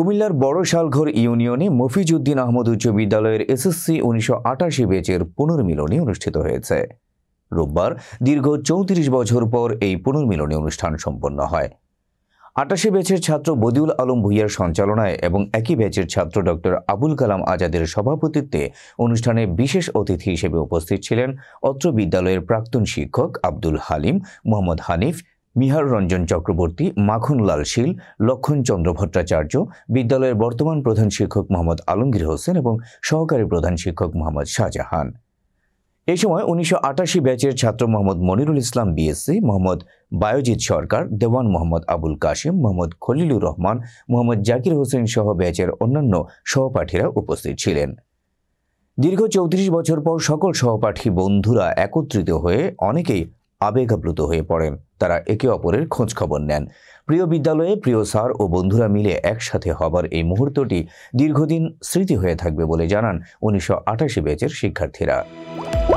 কুমিল্লার বড় শালঘর ইউনিয়নে মফিজ উদ্দিন আহমদ উচ্চ বিদ্যালয়ের এসএসসি উনিশশো আটাশি ব্যাচের পুনর্মিলনী অনুষ্ঠিত হয়েছে রোববার দীর্ঘ চৌত্রিশ বছর পর এই পুনর্মিলনী অনুষ্ঠান সম্পন্ন হয় আটাশি ব্যাচের ছাত্র বদিউল আলম ভুইয়ার সঞ্চালনায় এবং একই ব্যাচের ছাত্র ডক্টর আবুল কালাম আজাদের সভাপতিত্বে অনুষ্ঠানে বিশেষ অতিথি হিসেবে উপস্থিত ছিলেন অত্র বিদ্যালয়ের প্রাক্তন শিক্ষক আব্দুল হালিম মোহাম্মদ হানিফ মিহার রঞ্জন চক্রবর্তী মাখনলাল শীল লক্ষণচন্দ্র ভট্টাচার্য বিদ্যালয়ের বর্তমান প্রধান শিক্ষক মোহাম্মদ আলমগীর হোসেন এবং সহকারী প্রধান শিক্ষক মোহাম্মদ শাহজাহান এ সময় উনিশশো ব্যাচের ছাত্র মোহাম্মদ মনিরুল ইসলাম বিএসসি মোহাম্মদ বায়োজিৎ সরকার দেওয়ান মোহাম্মদ আবুল কাশিম মোহাম্মদ খলিলুর রহমান মোহাম্মদ জাকির হোসেন সহ ব্যাচের অন্যান্য সহপাঠীরা উপস্থিত ছিলেন দীর্ঘ চৌত্রিশ বছর পর সকল সহপাঠী বন্ধুরা একত্রিত হয়ে অনেকেই আবেগাপ্লুত হয়ে পড়েন তারা একে অপরের খোঁজ খবর নেন প্রিয় বিদ্যালয়ে প্রিয় স্যার ও বন্ধুরা মিলে একসাথে হবার এই মুহূর্তটি দীর্ঘদিন স্মৃতি হয়ে থাকবে বলে জানান উনিশশো আটাশি ব্যাচের শিক্ষার্থীরা